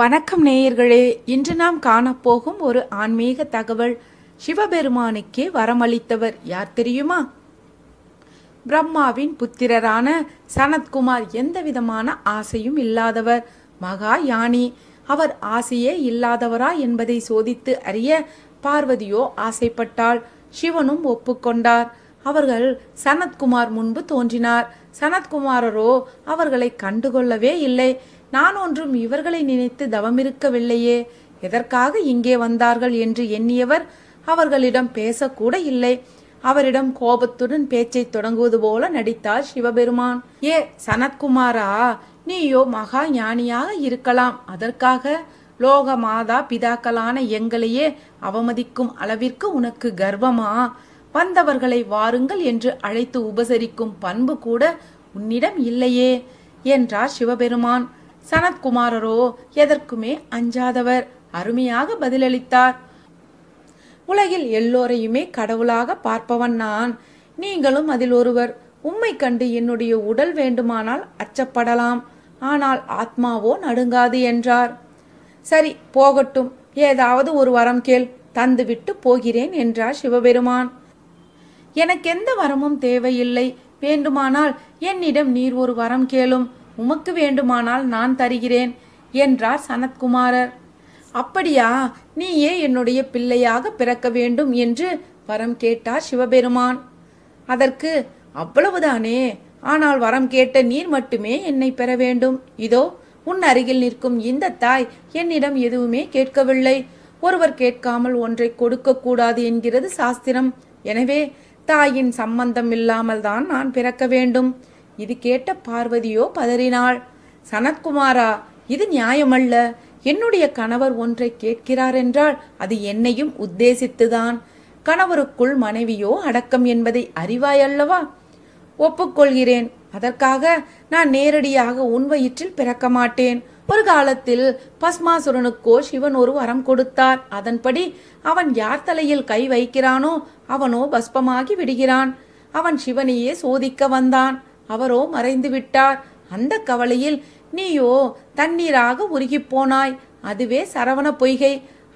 வணக்கம் நேயர்களே இன்று நாம் காணப்போகும் ஒரு ஆன்மீக தகவல் சிவபெருமானுக்கே வரமளித்தவர் யார் தெரியுமா பிரம்மாவின் புத்திரரான சனத்குமார் எந்த விதமான ஆசையும் இல்லாதவர் மகா யானி அவர் ஆசையே இல்லாதவரா என்பதை சோதித்து அறிய பார்வதியோ ஆசைப்பட்டால் சிவனும் ஒப்புக்கொண்டார் அவர்கள் சனத்குமார் முன்பு தோன்றினார் சனத்குமாரரோ அவர்களை கண்டுகொள்ளவே இல்லை நான் ஒன்றும் இவர்களை நினைத்து தவமிருக்கவில்லையே எதற்காக இங்கே வந்தார்கள் என்று எண்ணியவர் அவர்களிடம் பேசக்கூட இல்லை அவரிடம் கோபத்துடன் பேச்சை தொடங்குவது போல நடித்தார் சிவபெருமான் ஏ சனத்குமாரா நீயோ மகா ஞானியாக இருக்கலாம் அதற்காக லோக மாதா பிதாக்களான எங்களையே அவமதிக்கும் அளவிற்கு உனக்கு கர்வமா வந்தவர்களை வாருங்கள் என்று அழைத்து உபசரிக்கும் பண்பு கூட உன்னிடம் இல்லையே என்றார் சிவபெருமான் சனத்குமாரரோ எதற்குமே அஞ்சாதவர் அருமையாக பதிலளித்தார் உலகில் எல்லோரையுமே கடவுளாக பார்ப்பவன் நான் நீங்களும் அதில் ஒருவர் உம்மை கண்டு என்னுடைய உடல் வேண்டுமானால் அச்சப்படலாம் ஆனால் ஆத்மாவோ நடுங்காது என்றார் சரி போகட்டும் ஏதாவது ஒரு வரம் கேள் தந்துவிட்டு போகிறேன் என்றார் சிவபெருமான் எனக்கெந்த வரமும் தேவையில்லை வேண்டுமானால் என்னிடம் நீர் ஒரு வரம் கேளும் உமக்கு வேண்டுமானால் நான் தருகிறேன் என்றார் சனத்குமாரர் அப்படியா நீயே என்னுடைய பிள்ளையாக பிறக்க வேண்டும் என்று வரம் கேட்டார் சிவபெருமான் அதற்கு அவ்வளவுதானே ஆனால் வரம் கேட்ட நீர் மட்டுமே என்னை பெற வேண்டும் இதோ உன் அருகில் நிற்கும் இந்த தாய் என்னிடம் எதுவுமே கேட்கவில்லை ஒருவர் கேட்காமல் ஒன்றை கொடுக்க கூடாது என்கிறது சாஸ்திரம் எனவே தாயின் சம்பந்தம் இல்லாமல் தான் நான் பிறக்க வேண்டும் இது கேட்ட பார்வதியோ பதறினாள் சனத்குமாரா இது நியாயமல்ல என்னுடைய கணவர் ஒன்றை கேட்கிறார் என்றால் அது என்னையும் உத்தேசித்துதான் கணவருக்குள் மனைவியோ அடக்கம் என்பதை அறிவாய் அல்லவா ஒப்புக்கொள்கிறேன் அதற்காக நான் நேரடியாக உன் வயிற்றில் பிறக்க மாட்டேன் ஒரு காலத்தில் பஸ்மாசுரனுக்கோ சிவன் ஒரு வரம் கொடுத்தார் அதன்படி அவன் யார் தலையில் கை வைக்கிறானோ அவனோ பஸ்பமாகி விடுகிறான் அவன் சிவனையே சோதிக்க வந்தான் அவரோ மறைந்து விட்டார் அந்த கவலையில் நீயோ தண்ணீராக போனாய் அதுவே சரவண பொய்கை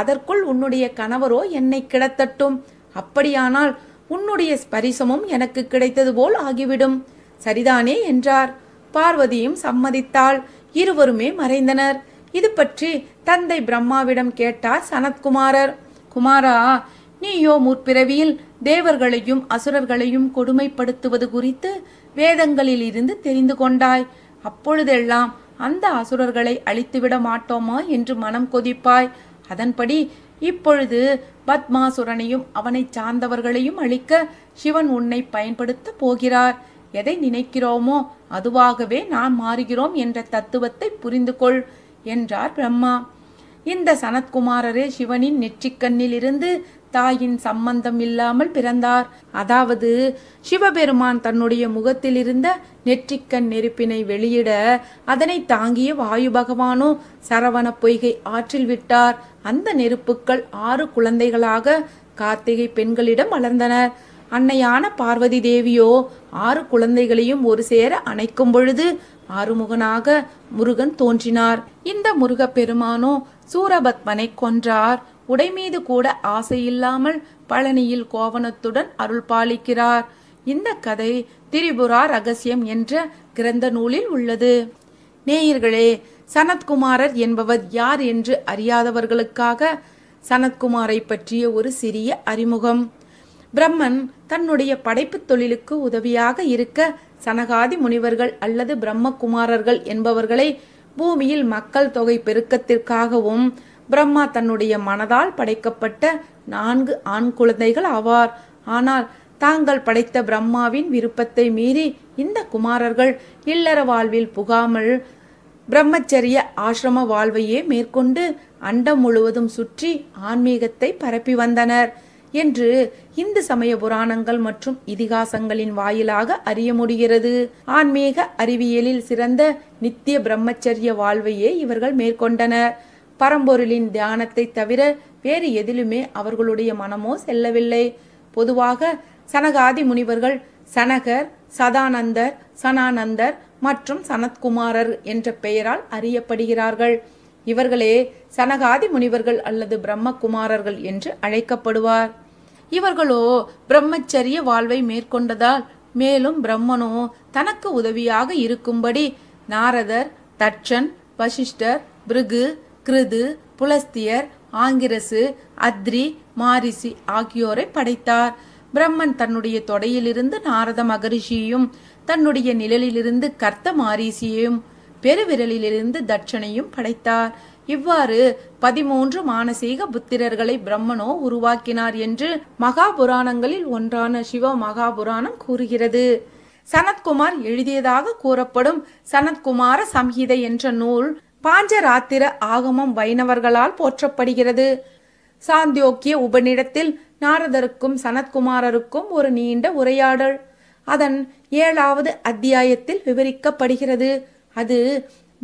அதற்குள் உன்னுடைய கணவரோ என்னை கிடத்தட்டும் அப்படியானால் உன்னுடைய ஸ்பரிசமும் எனக்கு கிடைத்தது போல் ஆகிவிடும் சரிதானே என்றார் பார்வதியும் சம்மதித்தாள் இருவருமே மறைந்தனர் இது பற்றி தந்தை பிரம்மாவிடம் கேட்டார் சனத்குமாரர் குமாரா நீயோ முற்பிறவியில் தேவர்களையும் அசுரர்களையும் கொடுமைப்படுத்துவது குறித்து வேதங்களில் இருந்து தெரிந்து கொண்டாய் அப்பொழுதெல்லாம் அந்த அசுரர்களை அழித்துவிட மாட்டோமா என்று மனம் கொதிப்பாய் அதன்படி இப்பொழுது பத்மாசுரனையும் அவனை சார்ந்தவர்களையும் அழிக்க சிவன் உன்னை பயன்படுத்த போகிறார் எதை நினைக்கிறோமோ அதுவாகவே நாம் மாறுகிறோம் என்ற தத்துவத்தை புரிந்து கொள் என்றார் பிரம்மா இந்த சனத்குமாரரே சிவனின் இருந்து தாயின் சம்பந்தம் இல்லாமல் பிறந்தார் அதாவது சிவபெருமான் தன்னுடைய முகத்தில் இருந்த நெற்றிக்கண் நெருப்பினை வெளியிட அதனை தாங்கிய வாயு பகவானோ சரவண பொய்கை ஆற்றில் விட்டார் அந்த நெருப்புக்கள் ஆறு குழந்தைகளாக கார்த்திகை பெண்களிடம் வளர்ந்தனர் அன்னையான பார்வதி தேவியோ ஆறு குழந்தைகளையும் ஒரு சேர அணைக்கும் பொழுது ஆறுமுகனாக முருகன் தோன்றினார் இந்த பெருமானோ சூரபத்மனை கொன்றார் உடை மீது கூட ஆசையில்லாமல் பழனியில் கோவணத்துடன் அருள் பாலிக்கிறார் இந்த கதை திரிபுரா ரகசியம் என்ற கிரந்த நூலில் உள்ளது நேயர்களே சனத்குமாரர் என்பவர் யார் என்று அறியாதவர்களுக்காக சனத்குமாரை பற்றிய ஒரு சிறிய அறிமுகம் பிரம்மன் தன்னுடைய படைப்பு தொழிலுக்கு உதவியாக இருக்க சனகாதி முனிவர்கள் அல்லது பிரம்மகுமாரர்கள் என்பவர்களை பூமியில் மக்கள் தொகை பெருக்கத்திற்காகவும் பிரம்மா தன்னுடைய மனதால் படைக்கப்பட்ட நான்கு ஆண் குழந்தைகள் ஆவார் ஆனால் தாங்கள் படைத்த பிரம்மாவின் விருப்பத்தை மீறி இந்த குமாரர்கள் இல்லற வாழ்வில் புகாமல் பிரம்மச்சரிய ஆசிரம வாழ்வையே மேற்கொண்டு அண்டம் முழுவதும் சுற்றி ஆன்மீகத்தை பரப்பி வந்தனர் என்று இந்து சமய புராணங்கள் மற்றும் இதிகாசங்களின் வாயிலாக அறிய முடிகிறது ஆன்மீக அறிவியலில் சிறந்த நித்திய பிரம்மச்சரிய வாழ்வையே இவர்கள் மேற்கொண்டனர் பரம்பொருளின் தியானத்தை தவிர வேறு எதிலுமே அவர்களுடைய மனமோ செல்லவில்லை பொதுவாக சனகாதி முனிவர்கள் சனகர் சதானந்தர் சனானந்தர் மற்றும் சனத்குமாரர் என்ற பெயரால் அறியப்படுகிறார்கள் இவர்களே சனகாதி முனிவர்கள் அல்லது பிரம்மகுமாரர்கள் என்று அழைக்கப்படுவார் இவர்களோ பிரம்மச்சரிய வாழ்வை மேற்கொண்டதால் மேலும் பிரம்மனோ தனக்கு உதவியாக இருக்கும்படி நாரதர் தட்சன் வசிஷ்டர் பிருகு கிருது புலஸ்தியர் ஆங்கிரசு அத்ரி மாரிசி ஆகியோரை படைத்தார் பிரம்மன் தன்னுடைய தொடையிலிருந்து நாரத மகரிஷியையும் தன்னுடைய நிழலிலிருந்து கர்த்த மாரிசியையும் பெருவிரலிலிருந்து தட்சணையும் படைத்தார் இவ்வாறு பதிமூன்று மானசீக புத்திரர்களை பிரம்மனோ உருவாக்கினார் என்று மகாபுராணங்களில் ஒன்றான சிவ மகாபுராணம் கூறுகிறது சனத்குமார் எழுதியதாக கூறப்படும் சனத்குமார சம்ஹிதை என்ற நூல் பாஞ்சராத்திர ஆகமம் வைணவர்களால் போற்றப்படுகிறது சாந்தியோக்கிய உபநிடத்தில் நாரதருக்கும் சனத்குமாரருக்கும் ஒரு நீண்ட உரையாடல் அதன் ஏழாவது அத்தியாயத்தில் விவரிக்கப்படுகிறது அது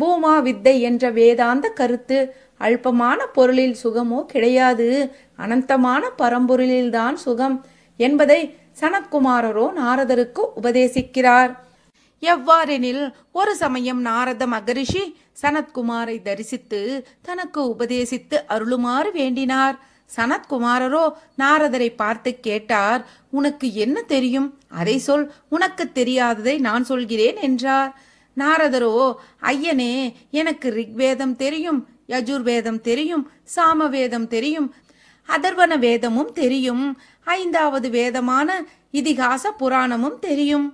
பூமா வித்தை என்ற வேதாந்த கருத்து அல்பமான பொருளில் சுகமோ கிடையாது அனந்தமான பரம்பொருளில்தான் சுகம் என்பதை சனத்குமாரரோ நாரதருக்கு உபதேசிக்கிறார் எவ்வாறெனில் ஒரு சமயம் நாரத மகரிஷி சனத்குமாரை தரிசித்து தனக்கு உபதேசித்து அருளுமாறு வேண்டினார் சனத்குமாரரோ நாரதரை பார்த்து கேட்டார் உனக்கு என்ன தெரியும் அதை சொல் உனக்கு தெரியாததை நான் சொல்கிறேன் என்றார் நாரதரோ ஐயனே எனக்கு ரிக்வேதம் தெரியும் யஜுர்வேதம் தெரியும் சாமவேதம் தெரியும் அதர்வன வேதமும் தெரியும் ஐந்தாவது வேதமான இதிகாச புராணமும் தெரியும்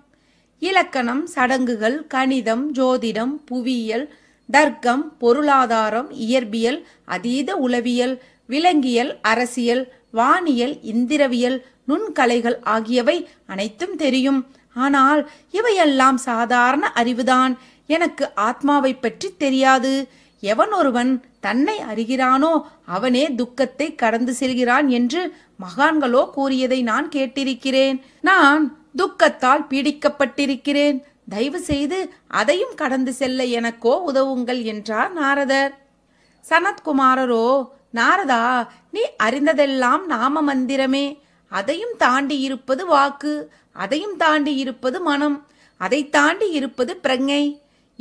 இலக்கணம் சடங்குகள் கணிதம் ஜோதிடம் புவியியல் தர்க்கம் பொருளாதாரம் இயற்பியல் அதீத உளவியல் விலங்கியல் அரசியல் வானியல் இந்திரவியல் நுண்கலைகள் ஆகியவை அனைத்தும் தெரியும் ஆனால் இவையெல்லாம் சாதாரண அறிவுதான் எனக்கு ஆத்மாவை பற்றி தெரியாது எவன் ஒருவன் தன்னை அறிகிறானோ அவனே துக்கத்தை கடந்து செல்கிறான் என்று மகான்களோ கூறியதை நான் கேட்டிருக்கிறேன் நான் துக்கத்தால் பீடிக்கப்பட்டிருக்கிறேன் தயவு செய்து அதையும் கடந்து செல்ல எனக்கோ உதவுங்கள் என்றார் நாரதர் சனத்குமாரரோ நாரதா நீ அறிந்ததெல்லாம் நாம மந்திரமே அதையும் தாண்டி இருப்பது வாக்கு அதையும் தாண்டி இருப்பது மனம் அதை தாண்டி இருப்பது பிரங்கை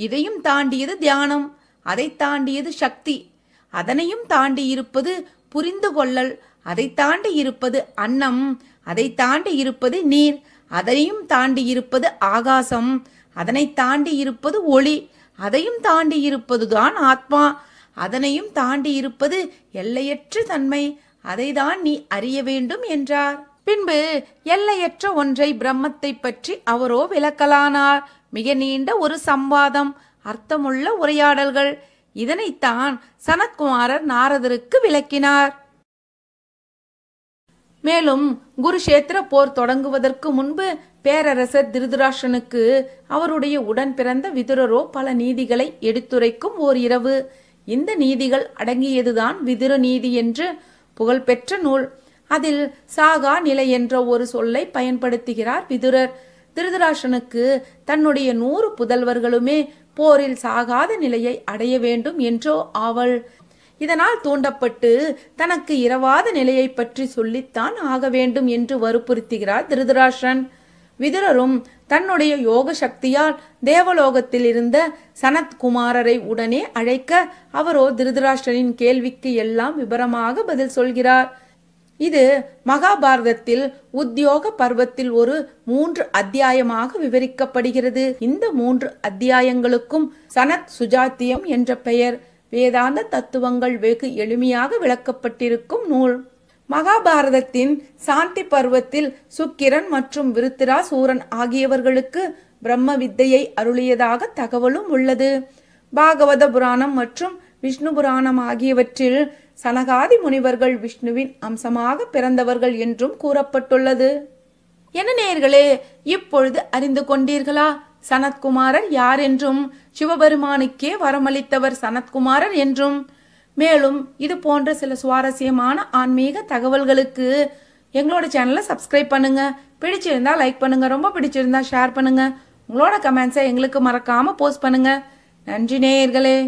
இதையும் தாண்டியது தியானம் அதை தாண்டியது சக்தி அதனையும் தாண்டி இருப்பது புரிந்து கொள்ளல் அதை தாண்டி இருப்பது அன்னம் அதை தாண்டி இருப்பது நீர் அதையும் தாண்டி இருப்பது ஆகாசம் அதனை தாண்டி இருப்பது ஒளி அதையும் தாண்டி இருப்பதுதான் ஆத்மா அதனையும் தாண்டி இருப்பது எல்லையற்ற தன்மை அதைதான் நீ அறிய வேண்டும் என்றார் பின்பு எல்லையற்ற ஒன்றை பிரம்மத்தை பற்றி அவரோ விளக்கலானார் மிக நீண்ட ஒரு சம்வாதம் அர்த்தமுள்ள உரையாடல்கள் இதனைத்தான் சனத்குமாரர் நாரதருக்கு விளக்கினார் மேலும் குருஷேத்திர போர் தொடங்குவதற்கு முன்பு பேரரசர் திருதராஷனுக்கு அவருடைய உடன் பிறந்த விதுரரோ பல நீதிகளை எடுத்துரைக்கும் ஓர் இரவு இந்த நீதிகள் அடங்கியதுதான் விதுர நீதி என்று புகழ்பெற்ற நூல் அதில் சாகா நிலை என்ற ஒரு சொல்லை பயன்படுத்துகிறார் விதுரர் திருதராஷனுக்கு தன்னுடைய நூறு புதல்வர்களுமே போரில் சாகாத நிலையை அடைய வேண்டும் என்றோ ஆவல் இதனால் தூண்டப்பட்டு தனக்கு இரவாத நிலையை பற்றி சொல்லித்தான் ஆக வேண்டும் என்று வற்புறுத்துகிறார் திருதராஷன் விதுரரும் தன்னுடைய யோக சக்தியால் தேவலோகத்தில் இருந்த சனத்குமாரரை உடனே அழைக்க அவரோ திருதராஷ்டனின் கேள்விக்கு எல்லாம் விபரமாக பதில் சொல்கிறார் இது மகாபாரதத்தில் உத்தியோக பர்வத்தில் ஒரு மூன்று அத்தியாயமாக விவரிக்கப்படுகிறது இந்த மூன்று அத்தியாயங்களுக்கும் சனத் சுஜாத்தியம் என்ற பெயர் வேதாந்த தத்துவங்கள் வெகு எளிமையாக விளக்கப்பட்டிருக்கும் நூல் மகாபாரதத்தின் சாந்தி பருவத்தில் சுக்கிரன் மற்றும் விருத்திரா சூரன் ஆகியவர்களுக்கு பிரம்ம வித்தையை அருளியதாக தகவலும் உள்ளது பாகவத புராணம் மற்றும் விஷ்ணு புராணம் ஆகியவற்றில் சனகாதி முனிவர்கள் விஷ்ணுவின் அம்சமாக பிறந்தவர்கள் என்றும் கூறப்பட்டுள்ளது என்ன நேர்களே இப்பொழுது அறிந்து கொண்டீர்களா சனத்குமாரர் யார் என்றும் சிவபெருமானுக்கே வரமளித்தவர் சனத்குமாரர் என்றும் மேலும் இது போன்ற சில சுவாரஸ்யமான ஆன்மீக தகவல்களுக்கு எங்களோட சேனலை சப்ஸ்கிரைப் பண்ணுங்க பிடிச்சிருந்தா லைக் பண்ணுங்க ரொம்ப பிடிச்சிருந்தா ஷேர் பண்ணுங்க உங்களோட கமெண்ட்ஸை எங்களுக்கு மறக்காம போஸ்ட் பண்ணுங்க நன்றி நேயர்களே